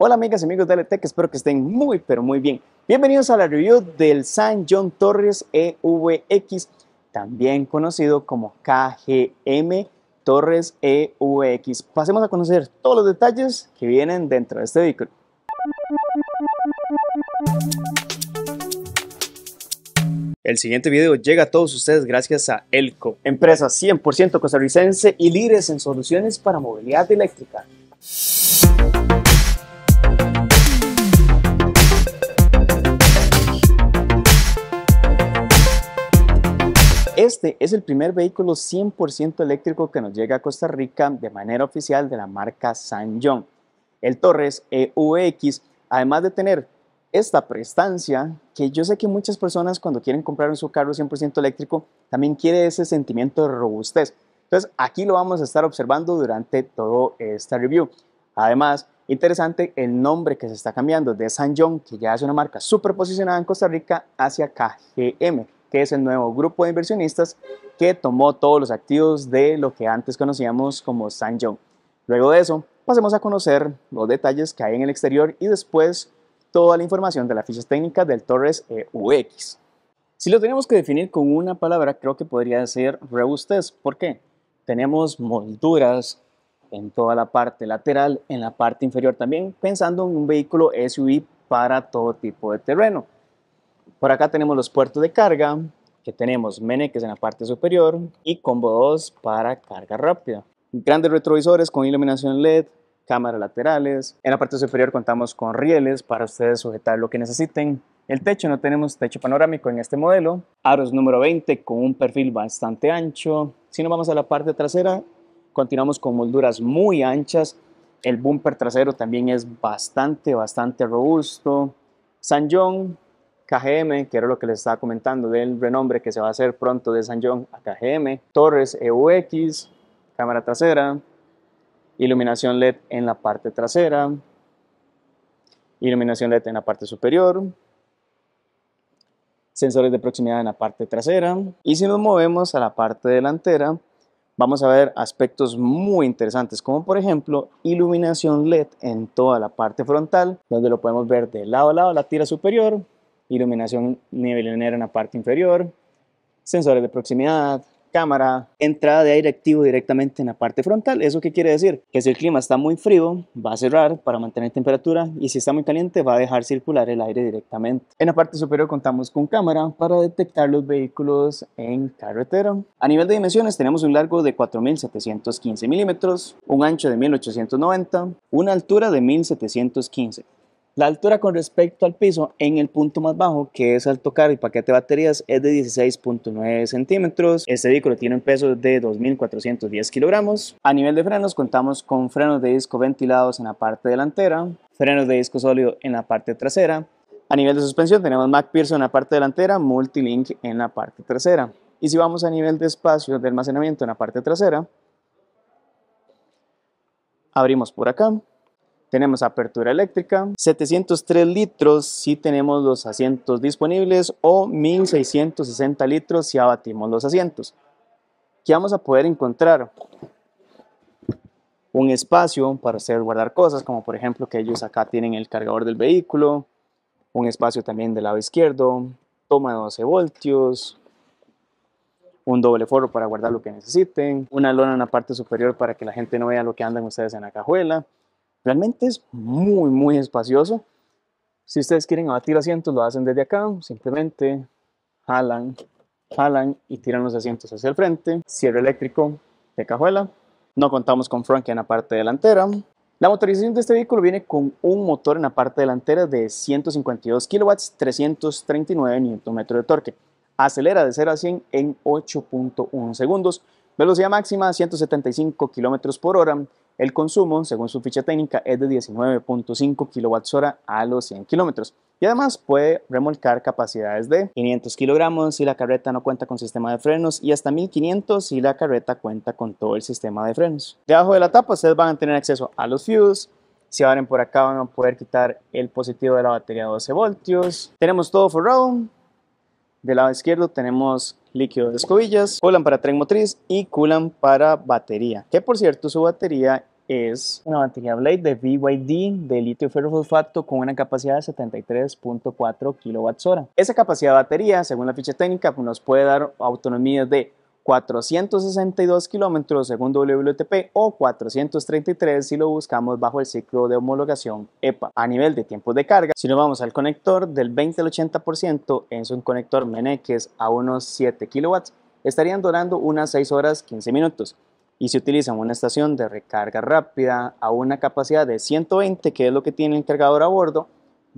Hola amigas y amigos de LTEC, espero que estén muy pero muy bien. Bienvenidos a la review del San John Torres EVX, también conocido como KGM Torres EVX. Pasemos a conocer todos los detalles que vienen dentro de este vehículo. El siguiente video llega a todos ustedes gracias a Elco, empresa 100% costarricense y líderes en soluciones para movilidad eléctrica. Este es el primer vehículo 100% eléctrico que nos llega a Costa Rica de manera oficial de la marca San John. El Torres EUX, además de tener esta prestancia, que yo sé que muchas personas cuando quieren comprar su carro 100% eléctrico, también quiere ese sentimiento de robustez. Entonces, aquí lo vamos a estar observando durante todo esta review. Además, interesante el nombre que se está cambiando de San John, que ya es una marca super posicionada en Costa Rica, hacia KGM que es el nuevo grupo de inversionistas que tomó todos los activos de lo que antes conocíamos como San John. Luego de eso, pasemos a conocer los detalles que hay en el exterior y después toda la información de las fichas técnicas del Torres e UX. Si lo tenemos que definir con una palabra, creo que podría ser robustez. ¿Por qué? Tenemos molduras en toda la parte lateral, en la parte inferior también, pensando en un vehículo SUV para todo tipo de terreno. Por acá tenemos los puertos de carga, que tenemos meneques en la parte superior y combo 2 para carga rápida. Grandes retrovisores con iluminación LED, cámaras laterales. En la parte superior contamos con rieles para ustedes sujetar lo que necesiten. El techo, no tenemos techo panorámico en este modelo. Aros número 20 con un perfil bastante ancho. Si nos vamos a la parte trasera, continuamos con molduras muy anchas. El bumper trasero también es bastante, bastante robusto. San John KGM, que era lo que les estaba comentando del renombre que se va a hacer pronto de San John a KGM, torres EUX, cámara trasera, iluminación LED en la parte trasera, iluminación LED en la parte superior, sensores de proximidad en la parte trasera y si nos movemos a la parte delantera vamos a ver aspectos muy interesantes como por ejemplo iluminación LED en toda la parte frontal donde lo podemos ver de lado a lado la tira superior iluminación enero en la parte inferior, sensores de proximidad, cámara, entrada de aire activo directamente en la parte frontal. ¿Eso qué quiere decir? Que si el clima está muy frío, va a cerrar para mantener temperatura y si está muy caliente, va a dejar circular el aire directamente. En la parte superior contamos con cámara para detectar los vehículos en carretera. A nivel de dimensiones tenemos un largo de 4.715 milímetros, un ancho de 1.890, una altura de 1.715 la altura con respecto al piso en el punto más bajo, que es al tocar y paquete de baterías, es de 16.9 centímetros. Este vehículo tiene un peso de 2.410 kilogramos. A nivel de frenos, contamos con frenos de disco ventilados en la parte delantera, frenos de disco sólido en la parte trasera. A nivel de suspensión, tenemos MacPherson en la parte delantera, Multilink en la parte trasera. Y si vamos a nivel de espacio de almacenamiento en la parte trasera, abrimos por acá tenemos apertura eléctrica, 703 litros si tenemos los asientos disponibles o 1660 litros si abatimos los asientos. ¿Qué vamos a poder encontrar? Un espacio para hacer guardar cosas, como por ejemplo que ellos acá tienen el cargador del vehículo, un espacio también del lado izquierdo, toma de 12 voltios, un doble forro para guardar lo que necesiten, una lona en la parte superior para que la gente no vea lo que andan ustedes en la cajuela, Realmente es muy, muy espacioso. Si ustedes quieren abatir asientos, lo hacen desde acá. Simplemente jalan, jalan y tiran los asientos hacia el frente. Cierre eléctrico de cajuela. No contamos con front en la parte delantera. La motorización de este vehículo viene con un motor en la parte delantera de 152 kW, 339 Nm de torque. Acelera de 0 a 100 en 8.1 segundos. Velocidad máxima 175 km por hora el consumo, según su ficha técnica, es de 19.5 kWh a los 100 km. y además puede remolcar capacidades de 500 kilogramos si la carreta no cuenta con sistema de frenos y hasta 1500 si la carreta cuenta con todo el sistema de frenos. Debajo de la tapa ustedes van a tener acceso a los fuses. si abren por acá van a poder quitar el positivo de la batería de 12 voltios. Tenemos todo forrado. Del lado izquierdo tenemos líquido de escobillas, coolant para tren motriz y culan para batería, que por cierto su batería es una batería Blade de BYD de litio ferrofosfato con una capacidad de 73.4 kWh. Esa capacidad de batería, según la ficha técnica, nos puede dar autonomía de 462 kilómetros según WLTP o 433 si lo buscamos bajo el ciclo de homologación EPA. A nivel de tiempos de carga, si nos vamos al conector del 20 al 80% es un conector Meneques a unos 7 kilowatts, estarían durando unas 6 horas 15 minutos. Y si utilizan una estación de recarga rápida a una capacidad de 120, que es lo que tiene el cargador a bordo,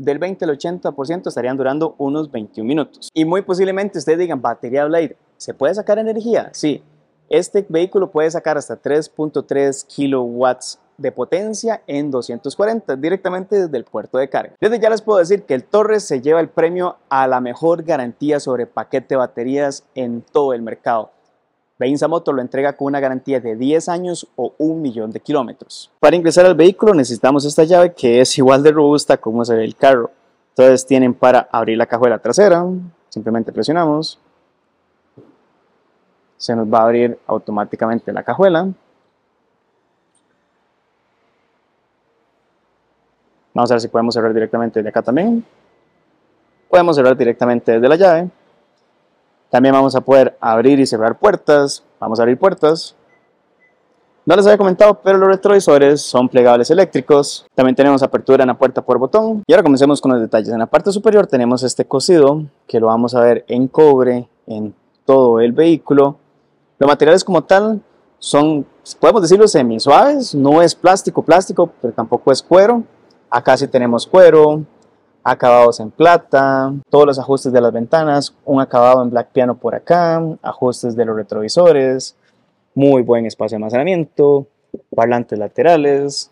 del 20 al 80% estarían durando unos 21 minutos. Y muy posiblemente ustedes digan, batería Blade, ¿se puede sacar energía? Sí, este vehículo puede sacar hasta 3.3 kilowatts de potencia en 240 directamente desde el puerto de carga. Desde ya les puedo decir que el Torres se lleva el premio a la mejor garantía sobre paquete de baterías en todo el mercado. La Moto lo entrega con una garantía de 10 años o un millón de kilómetros. Para ingresar al vehículo necesitamos esta llave que es igual de robusta como se el carro. Entonces tienen para abrir la cajuela trasera, simplemente presionamos, se nos va a abrir automáticamente la cajuela. Vamos a ver si podemos cerrar directamente desde acá también. Podemos cerrar directamente desde la llave. También vamos a poder abrir y cerrar puertas. Vamos a abrir puertas. No les había comentado, pero los retrovisores son plegables eléctricos. También tenemos apertura en la puerta por botón. Y ahora comencemos con los detalles. En la parte superior tenemos este cosido, que lo vamos a ver en cobre, en todo el vehículo. Los materiales como tal son, podemos decirlo, semisuaves. No es plástico, plástico, pero tampoco es cuero. Acá sí tenemos cuero, acabados en plata, todos los ajustes de las ventanas, un acabado en black piano por acá, ajustes de los retrovisores, muy buen espacio de almacenamiento, parlantes laterales.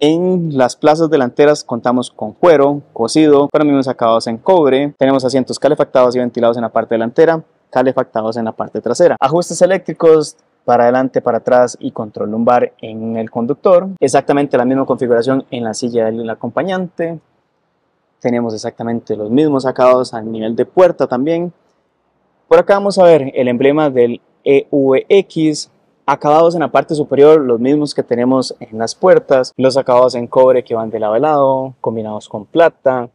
En las plazas delanteras contamos con cuero, cocido, pero mismos acabados en cobre. Tenemos asientos calefactados y ventilados en la parte delantera, calefactados en la parte trasera. Ajustes eléctricos, para adelante, para atrás y control lumbar en el conductor. Exactamente la misma configuración en la silla del acompañante. Tenemos exactamente los mismos acabados a nivel de puerta también. Por acá vamos a ver el emblema del EVX, acabados en la parte superior, los mismos que tenemos en las puertas, los acabados en cobre que van de lado a lado, combinados con plata.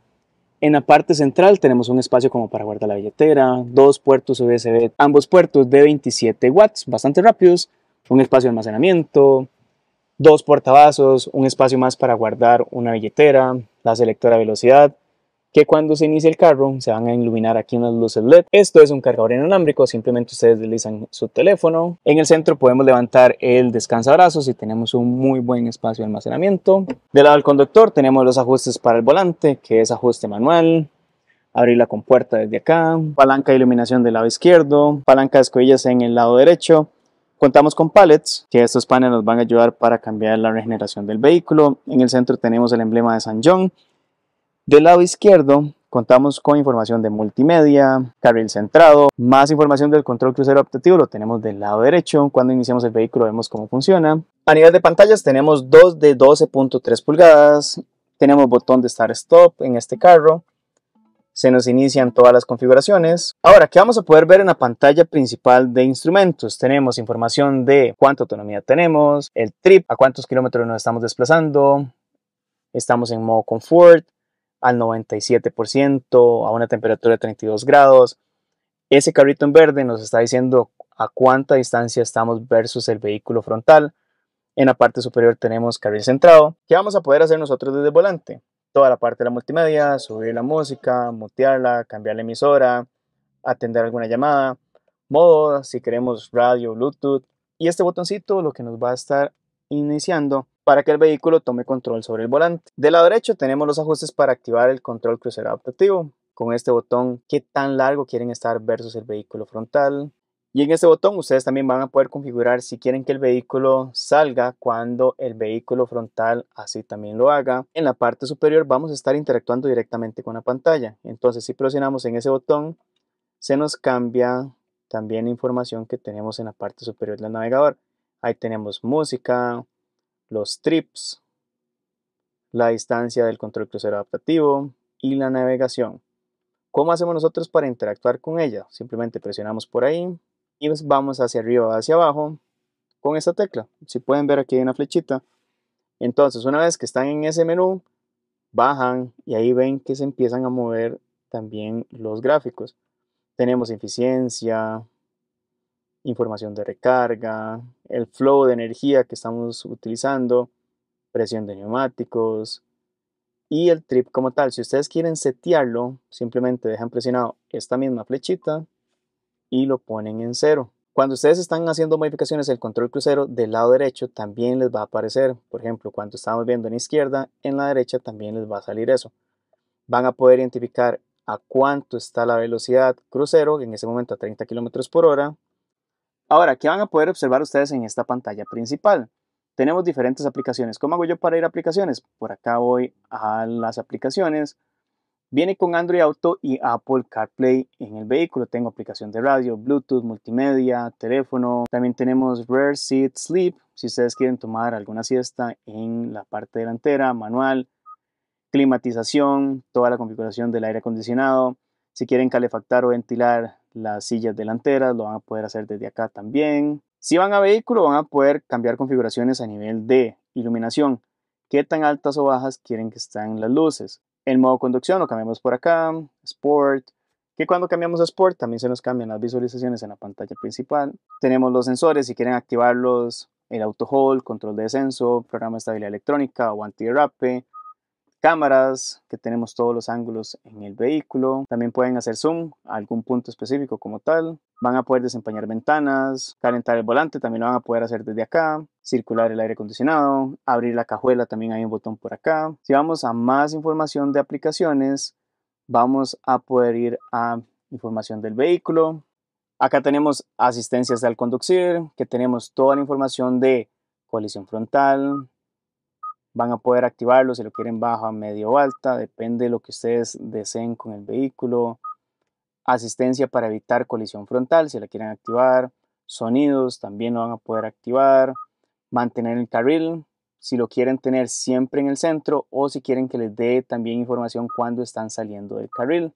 En la parte central tenemos un espacio como para guardar la billetera, dos puertos USB, ambos puertos de 27 watts, bastante rápidos, un espacio de almacenamiento, dos portavasos, un espacio más para guardar una billetera, la selectora velocidad, que cuando se inicie el carro se van a iluminar aquí unas luces LED. Esto es un cargador inalámbrico, simplemente ustedes deslizan su teléfono. En el centro podemos levantar el descansabrazos y tenemos un muy buen espacio de almacenamiento. Del lado del conductor tenemos los ajustes para el volante, que es ajuste manual, abrir la compuerta desde acá, palanca de iluminación del lado izquierdo, palanca de escobillas en el lado derecho, Contamos con pallets, que estos paneles nos van a ayudar para cambiar la regeneración del vehículo. En el centro tenemos el emblema de San John. Del lado izquierdo contamos con información de multimedia, carril centrado, más información del control crucero optativo lo tenemos del lado derecho. Cuando iniciamos el vehículo vemos cómo funciona. A nivel de pantallas tenemos dos de 12.3 pulgadas, tenemos botón de start stop en este carro, se nos inician todas las configuraciones. Ahora, ¿qué vamos a poder ver en la pantalla principal de instrumentos? Tenemos información de cuánta autonomía tenemos, el trip, a cuántos kilómetros nos estamos desplazando, estamos en modo confort, al 97%, a una temperatura de 32 grados. Ese carrito en verde nos está diciendo a cuánta distancia estamos versus el vehículo frontal. En la parte superior tenemos carril centrado. ¿Qué vamos a poder hacer nosotros desde volante? toda la parte de la multimedia, subir la música, mutearla, cambiar la emisora, atender alguna llamada, modo, si queremos radio, Bluetooth. Y este botoncito lo que nos va a estar iniciando para que el vehículo tome control sobre el volante. De lado derecho tenemos los ajustes para activar el control crucero adaptativo con este botón qué tan largo quieren estar versus el vehículo frontal, y en este botón ustedes también van a poder configurar si quieren que el vehículo salga cuando el vehículo frontal así también lo haga. En la parte superior vamos a estar interactuando directamente con la pantalla. Entonces si presionamos en ese botón se nos cambia también la información que tenemos en la parte superior del navegador. Ahí tenemos música, los trips, la distancia del control crucero adaptativo y la navegación. ¿Cómo hacemos nosotros para interactuar con ella? Simplemente presionamos por ahí, y vamos hacia arriba hacia abajo con esta tecla. Si pueden ver aquí hay una flechita. Entonces, una vez que están en ese menú, bajan y ahí ven que se empiezan a mover también los gráficos. Tenemos eficiencia, información de recarga, el flow de energía que estamos utilizando, presión de neumáticos y el trip como tal. Si ustedes quieren setearlo, simplemente dejan presionado esta misma flechita y lo ponen en cero. Cuando ustedes están haciendo modificaciones el control crucero del lado derecho también les va a aparecer. Por ejemplo, cuando estamos viendo en izquierda, en la derecha también les va a salir eso. Van a poder identificar a cuánto está la velocidad crucero, en ese momento a 30 km por hora. Ahora, ¿qué van a poder observar ustedes en esta pantalla principal? Tenemos diferentes aplicaciones. ¿Cómo hago yo para ir a aplicaciones? Por acá voy a las aplicaciones, Viene con Android Auto y Apple CarPlay en el vehículo. Tengo aplicación de radio, Bluetooth, multimedia, teléfono. También tenemos Rare Seat Sleep, si ustedes quieren tomar alguna siesta en la parte delantera, manual, climatización, toda la configuración del aire acondicionado. Si quieren calefactar o ventilar las sillas delanteras, lo van a poder hacer desde acá también. Si van a vehículo, van a poder cambiar configuraciones a nivel de iluminación. ¿Qué tan altas o bajas quieren que estén las luces? El modo conducción lo cambiamos por acá, Sport, que cuando cambiamos a Sport también se nos cambian las visualizaciones en la pantalla principal. Tenemos los sensores, si quieren activarlos, el auto hold, control de descenso, programa de estabilidad electrónica o antiderrape, cámaras, que tenemos todos los ángulos en el vehículo. También pueden hacer zoom a algún punto específico como tal. Van a poder desempeñar ventanas, calentar el volante, también lo van a poder hacer desde acá, circular el aire acondicionado, abrir la cajuela, también hay un botón por acá. Si vamos a más información de aplicaciones, vamos a poder ir a información del vehículo. Acá tenemos asistencias al conducir, que tenemos toda la información de colisión frontal, van a poder activarlo si lo quieren bajo, medio o alta, depende de lo que ustedes deseen con el vehículo. Asistencia para evitar colisión frontal, si la quieren activar. Sonidos también lo van a poder activar. Mantener el carril, si lo quieren tener siempre en el centro o si quieren que les dé también información cuando están saliendo del carril.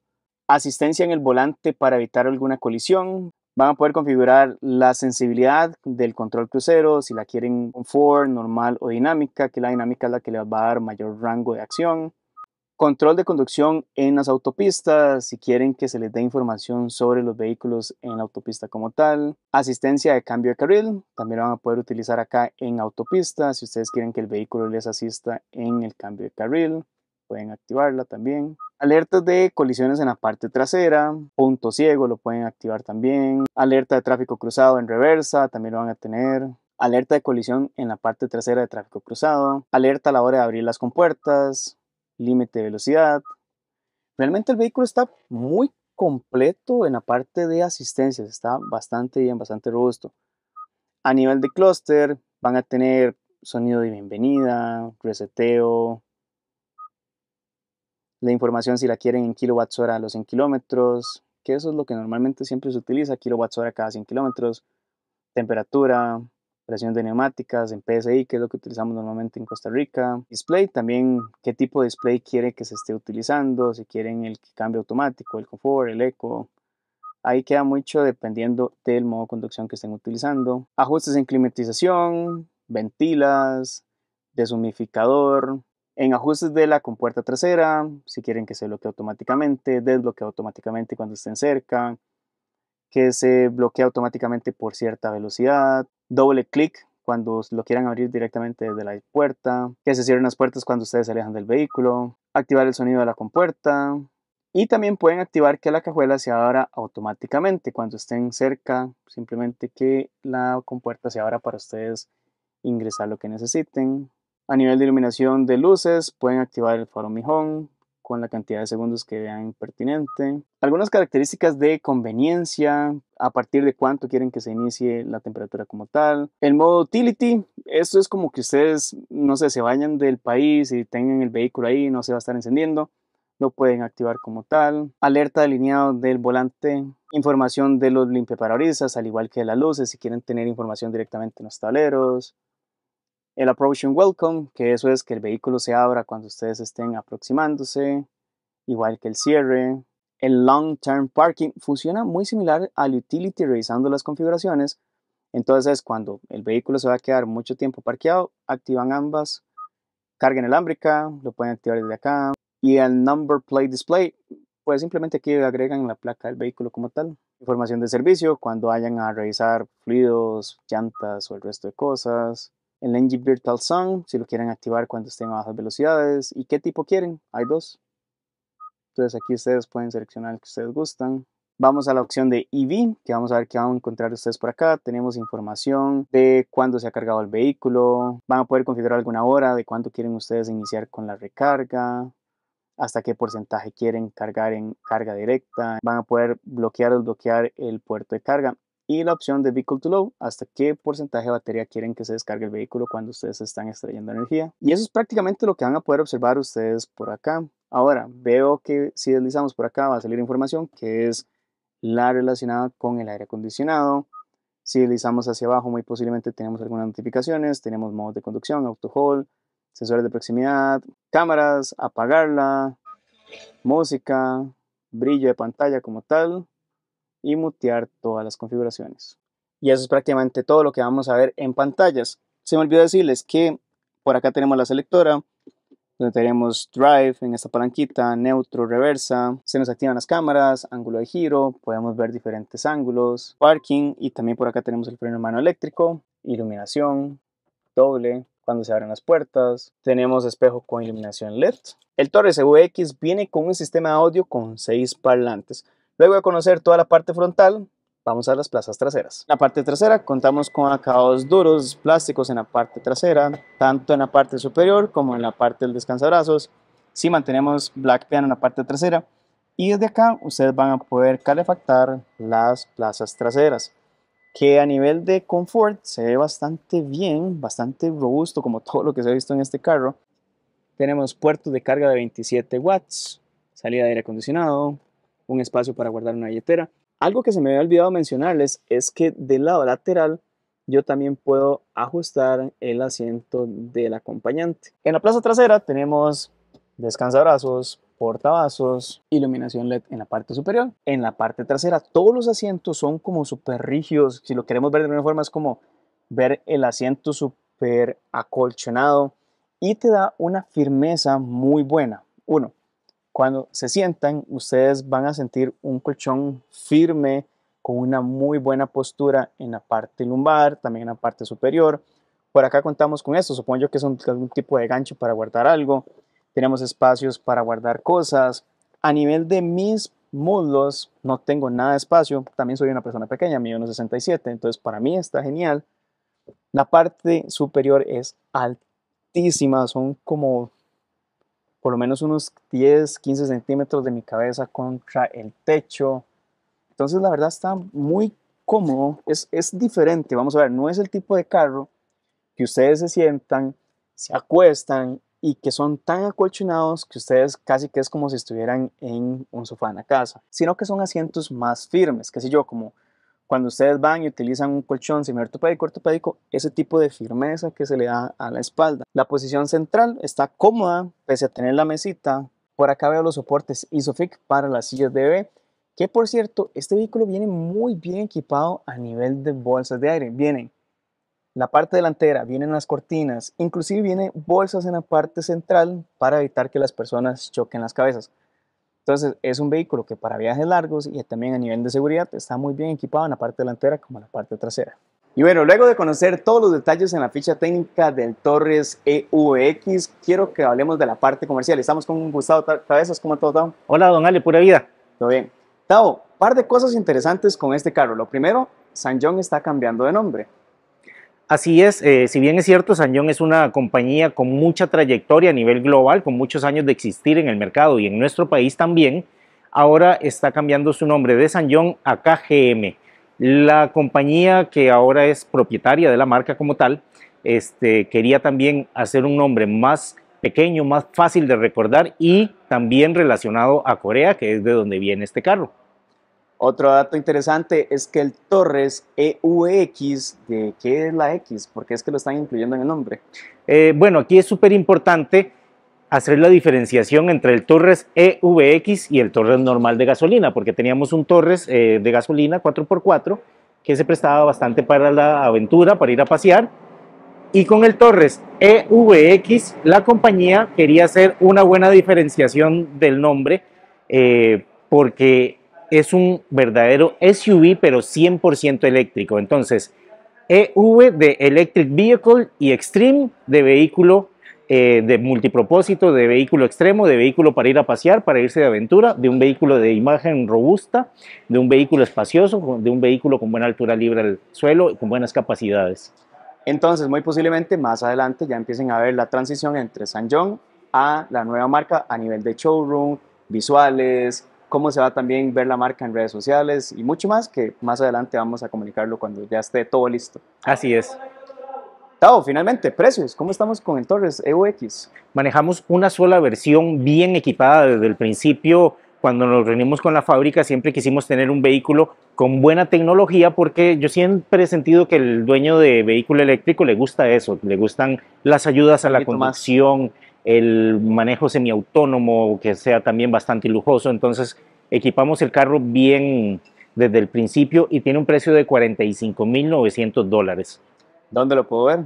Asistencia en el volante para evitar alguna colisión, Van a poder configurar la sensibilidad del control crucero, si la quieren confort, normal o dinámica, que la dinámica es la que les va a dar mayor rango de acción. Control de conducción en las autopistas, si quieren que se les dé información sobre los vehículos en la autopista como tal. Asistencia de cambio de carril, también lo van a poder utilizar acá en autopista, si ustedes quieren que el vehículo les asista en el cambio de carril, pueden activarla también. Alertas de colisiones en la parte trasera, punto ciego lo pueden activar también, alerta de tráfico cruzado en reversa también lo van a tener, alerta de colisión en la parte trasera de tráfico cruzado, alerta a la hora de abrir las compuertas, límite de velocidad. Realmente el vehículo está muy completo en la parte de asistencia está bastante bien, bastante robusto. A nivel de clúster van a tener sonido de bienvenida, reseteo, la información si la quieren en kilowatts hora a los 100 kilómetros, que eso es lo que normalmente siempre se utiliza, kilowatts hora cada 100 kilómetros, temperatura, presión de neumáticas, en PSI, que es lo que utilizamos normalmente en Costa Rica, display, también qué tipo de display quiere que se esté utilizando, si quieren el cambio automático, el confort, el eco. Ahí queda mucho dependiendo del modo de conducción que estén utilizando. Ajustes en climatización, ventilas, deshumificador, en ajustes de la compuerta trasera, si quieren que se bloquee automáticamente, desbloquee automáticamente cuando estén cerca, que se bloquee automáticamente por cierta velocidad, doble clic cuando lo quieran abrir directamente desde la puerta, que se cierren las puertas cuando ustedes se alejan del vehículo, activar el sonido de la compuerta y también pueden activar que la cajuela se abra automáticamente cuando estén cerca, simplemente que la compuerta se abra para ustedes ingresar lo que necesiten, a nivel de iluminación de luces, pueden activar el faro mijón con la cantidad de segundos que vean pertinente. Algunas características de conveniencia, a partir de cuánto quieren que se inicie la temperatura como tal. El modo utility, esto es como que ustedes, no sé, se vayan del país y tengan el vehículo ahí, no se va a estar encendiendo lo pueden activar como tal. Alerta alineado del volante, información de los limpiaparabrisas, al igual que de las luces, si quieren tener información directamente en los tableros, el approach welcome, que eso es que el vehículo se abra cuando ustedes estén aproximándose, igual que el cierre. El long term parking funciona muy similar al utility revisando las configuraciones. Entonces, cuando el vehículo se va a quedar mucho tiempo parqueado, activan ambas. Carga inalámbrica, lo pueden activar desde acá. Y el number plate display, pues simplemente aquí agregan la placa del vehículo como tal. Información de servicio, cuando vayan a revisar fluidos, llantas o el resto de cosas el Engine Virtual Sound, si lo quieren activar cuando estén a bajas velocidades y qué tipo quieren. Hay dos. Entonces aquí ustedes pueden seleccionar el que ustedes gustan. Vamos a la opción de EV, que vamos a ver qué van a encontrar ustedes por acá. Tenemos información de cuándo se ha cargado el vehículo. Van a poder configurar alguna hora de cuándo quieren ustedes iniciar con la recarga hasta qué porcentaje quieren cargar en carga directa. Van a poder bloquear o desbloquear el puerto de carga y la opción de Vehicle to Low, hasta qué porcentaje de batería quieren que se descargue el vehículo cuando ustedes están extrayendo energía. Y eso es prácticamente lo que van a poder observar ustedes por acá. Ahora, veo que si deslizamos por acá va a salir información que es la relacionada con el aire acondicionado. Si deslizamos hacia abajo, muy posiblemente tenemos algunas notificaciones, tenemos modos de conducción, auto hold, sensores de proximidad, cámaras, apagarla, música, brillo de pantalla como tal, y mutear todas las configuraciones. Y eso es prácticamente todo lo que vamos a ver en pantallas. Se me olvidó decirles que por acá tenemos la selectora, donde tenemos drive en esta palanquita, neutro, reversa, se nos activan las cámaras, ángulo de giro, podemos ver diferentes ángulos, parking y también por acá tenemos el freno de mano eléctrico, iluminación, doble, cuando se abren las puertas, tenemos espejo con iluminación LED. El Torre VX viene con un sistema de audio con 6 parlantes, Luego de conocer toda la parte frontal, vamos a las plazas traseras. En la parte trasera contamos con acabados duros, plásticos en la parte trasera, tanto en la parte superior como en la parte del descansabrazos. Si mantenemos Black Piano en la parte trasera y desde acá ustedes van a poder calefactar las plazas traseras que a nivel de confort se ve bastante bien, bastante robusto como todo lo que se ha visto en este carro. Tenemos puertos de carga de 27 watts, salida de aire acondicionado, un espacio para guardar una billetera. Algo que se me había olvidado mencionarles es que del lado lateral yo también puedo ajustar el asiento del acompañante. En la plaza trasera tenemos descansabrazos, portavasos, iluminación LED en la parte superior. En la parte trasera todos los asientos son como súper rígidos. Si lo queremos ver de una forma es como ver el asiento súper acolchonado y te da una firmeza muy buena. Uno, cuando se sientan, ustedes van a sentir un colchón firme con una muy buena postura en la parte lumbar, también en la parte superior. Por acá contamos con esto, supongo yo que es algún tipo de gancho para guardar algo. Tenemos espacios para guardar cosas. A nivel de mis muslos, no tengo nada de espacio. También soy una persona pequeña, mido 1.67, entonces para mí está genial. La parte superior es altísima, son como por lo menos unos 10, 15 centímetros de mi cabeza contra el techo. Entonces la verdad está muy cómodo, es, es diferente, vamos a ver, no es el tipo de carro que ustedes se sientan, se acuestan y que son tan acolchonados que ustedes casi que es como si estuvieran en un sofá en la casa, sino que son asientos más firmes, que si yo, como cuando ustedes van y utilizan un colchón semiortopédico ortopédico, ese tipo de firmeza que se le da a la espalda. La posición central está cómoda, pese a tener la mesita. Por acá veo los soportes ISOFIX para las sillas de bebé, que por cierto, este vehículo viene muy bien equipado a nivel de bolsas de aire. Vienen la parte delantera, vienen las cortinas, inclusive vienen bolsas en la parte central para evitar que las personas choquen las cabezas. Entonces es un vehículo que para viajes largos y también a nivel de seguridad está muy bien equipado en la parte delantera como en la parte trasera. Y bueno, luego de conocer todos los detalles en la ficha técnica del Torres EUX, quiero que hablemos de la parte comercial. Estamos con Gustavo Cabezas, ¿cómo todo, Hola, don Ale, pura vida. Todo bien. Tao, par de cosas interesantes con este carro. Lo primero, San John está cambiando de nombre. Así es, eh, si bien es cierto, Sanyón es una compañía con mucha trayectoria a nivel global, con muchos años de existir en el mercado y en nuestro país también, ahora está cambiando su nombre de Sanyón a KGM. La compañía que ahora es propietaria de la marca como tal, este, quería también hacer un nombre más pequeño, más fácil de recordar y también relacionado a Corea, que es de donde viene este carro. Otro dato interesante es que el Torres EVX, ¿de qué es la X? Porque es que lo están incluyendo en el nombre. Eh, bueno, aquí es súper importante hacer la diferenciación entre el Torres EVX y el Torres normal de gasolina, porque teníamos un Torres eh, de gasolina 4x4 que se prestaba bastante para la aventura, para ir a pasear. Y con el Torres EVX, la compañía quería hacer una buena diferenciación del nombre, eh, porque es un verdadero SUV, pero 100% eléctrico. Entonces, EV de Electric Vehicle y Extreme de vehículo eh, de multipropósito, de vehículo extremo, de vehículo para ir a pasear, para irse de aventura, de un vehículo de imagen robusta, de un vehículo espacioso, de un vehículo con buena altura libre al suelo y con buenas capacidades. Entonces, muy posiblemente más adelante ya empiecen a ver la transición entre San John a la nueva marca a nivel de showroom, visuales, cómo se va a también ver la marca en redes sociales y mucho más que más adelante vamos a comunicarlo cuando ya esté todo listo. Así es. Tao, finalmente, precios. ¿Cómo estamos con el Torres EUX? Manejamos una sola versión bien equipada desde el principio. Cuando nos reunimos con la fábrica siempre quisimos tener un vehículo con buena tecnología porque yo siempre he sentido que el dueño de vehículo eléctrico le gusta eso, le gustan las ayudas a la conducción, el manejo semiautónomo, que sea también bastante lujoso. Entonces, equipamos el carro bien desde el principio y tiene un precio de 45.900 dólares. ¿Dónde lo puedo ver?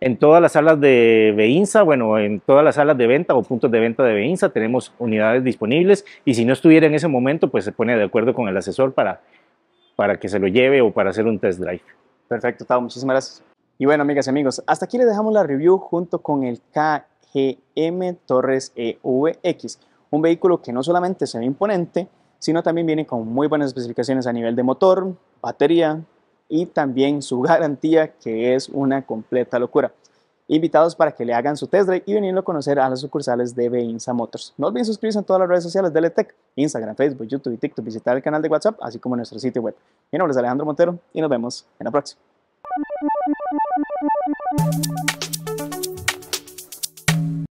En todas las salas de Beinsa, bueno, en todas las salas de venta o puntos de venta de Beinsa tenemos unidades disponibles y si no estuviera en ese momento, pues se pone de acuerdo con el asesor para, para que se lo lleve o para hacer un test drive. Perfecto, Tao, muchísimas gracias. Y bueno, amigas y amigos, hasta aquí les dejamos la review junto con el K GM Torres EVX, un vehículo que no solamente se ve imponente, sino también viene con muy buenas especificaciones a nivel de motor, batería y también su garantía que es una completa locura. Invitados para que le hagan su test drive y venirlo a conocer a las sucursales de Beinsa Motors. No olviden suscribirse a todas las redes sociales de Letec, Instagram, Facebook, YouTube y TikTok, visitar el canal de WhatsApp, así como nuestro sitio web. Mi nombre es Alejandro Montero y nos vemos en la próxima.